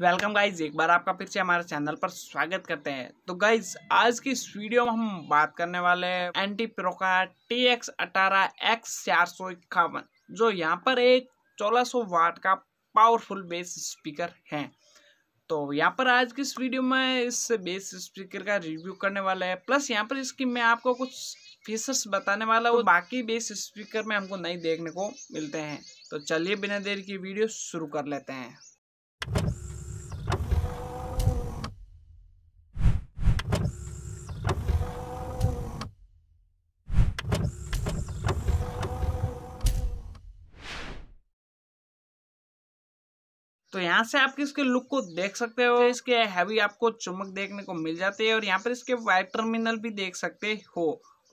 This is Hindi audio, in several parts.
वेलकम गाइज एक बार आपका फिर से हमारे चैनल पर स्वागत करते हैं तो गाइज आज की इस वीडियो में हम बात करने वाले हैं एंटी प्रो का टी एक्स अठारह एक्स चार सौ इक्यावन जो यहाँ पर एक चौदह सौ वाट का पावरफुल बेस स्पीकर है तो यहाँ पर आज की इस वीडियो में इस बेस स्पीकर का रिव्यू करने वाला है प्लस यहाँ पर इसकी मैं आपको कुछ फीचर्स बताने वाला हूँ तो बाकी बेस स्पीकर में हमको नहीं देखने को मिलते हैं तो चलिए बिना देर की वीडियो शुरू कर लेते हैं तो यहाँ से आप इसके लुक को देख सकते हो इसके हैवी आपको चमक देखने को मिल जाती है और यहाँ पर इसके वाइट टर्मिनल भी देख सकते हो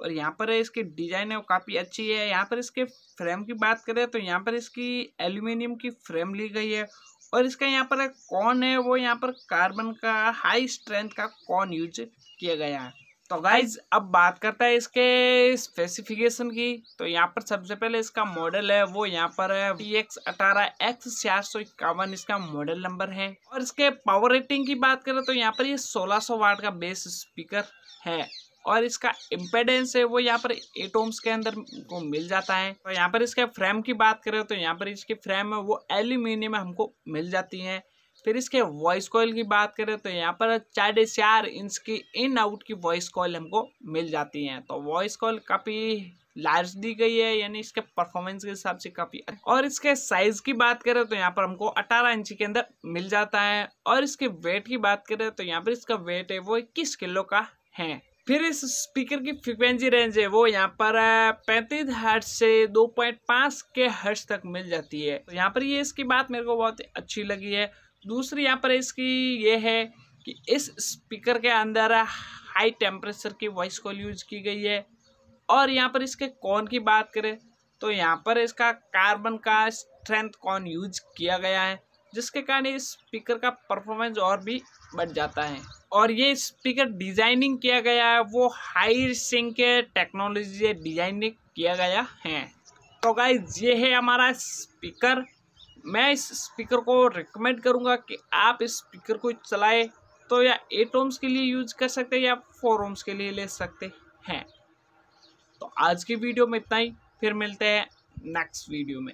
और यहाँ पर इसकी डिजाइन है वो काफ़ी अच्छी है यहाँ पर इसके फ्रेम की बात करें तो यहाँ पर इसकी एल्यूमिनियम की फ्रेम ली गई है और इसका यहाँ पर कौन है वो यहाँ पर कार्बन का हाई स्ट्रेंथ का कौन यूज किया गया है तो गाइज अब बात करता है इसके स्पेसिफिकेशन की तो यहाँ पर सबसे पहले इसका मॉडल है वो यहाँ पर है एक्स अठारह एक्स चार सौ इक्यावन इसका मॉडल नंबर है और इसके पावर रेटिंग की बात करें तो यहाँ पर ये सोलह सौ वाट का बेस स्पीकर है और इसका इम्पेडेंस है वो यहाँ पर एट ओम्स के अंदर को मिल जाता है तो यहाँ पर इसके फ्रेम की बात करें तो यहाँ पर इसकी फ्रेम है वो एल्यूमिनियम हमको मिल जाती है फिर इसके वॉइस कॉल की बात करें तो यहाँ पर डे चार इंच की इन आउट की वॉइस कॉल हमको मिल जाती है तो वॉइस कॉल काफ़ी लार्ज दी गई है यानी इसके परफॉर्मेंस के हिसाब से काफ़ी और इसके साइज की बात करें तो यहाँ पर हमको 18 इंच के अंदर मिल जाता है और इसके वेट की बात करें तो यहाँ पर इसका वेट है वो इक्कीस किलो का है फिर इस स्पीकर की फ्रिक्वेंसी रेंज है वो यहाँ पर पैंतीस हर्ट से 2.5 के हर्ट तक मिल जाती है तो यहाँ पर ये इसकी बात मेरे को बहुत अच्छी लगी है दूसरी यहाँ पर इसकी ये है कि इस स्पीकर के अंदर हाई टेम्परेचर की वॉइस कॉल यूज की गई है और यहाँ पर इसके कौन की बात करें तो यहाँ पर इसका कार्बन का स्ट्रेंथ कौन यूज किया गया है जिसके कारण इस स्पीकर का परफॉर्मेंस और भी बढ़ जाता है और ये स्पीकर डिजाइनिंग किया गया है वो हाई सिंक टेक्नोलॉजी से डिजाइनिंग किया गया है तो गाइज ये है हमारा स्पीकर मैं इस स्पीकर को रिकमेंड करूँगा कि आप इस स्पीकर को चलाएं तो या एट ओम्स के लिए यूज कर सकते हैं या फोर ओम्स के लिए ले सकते हैं तो आज की वीडियो में इतना ही फिर मिलते हैं नेक्स्ट वीडियो में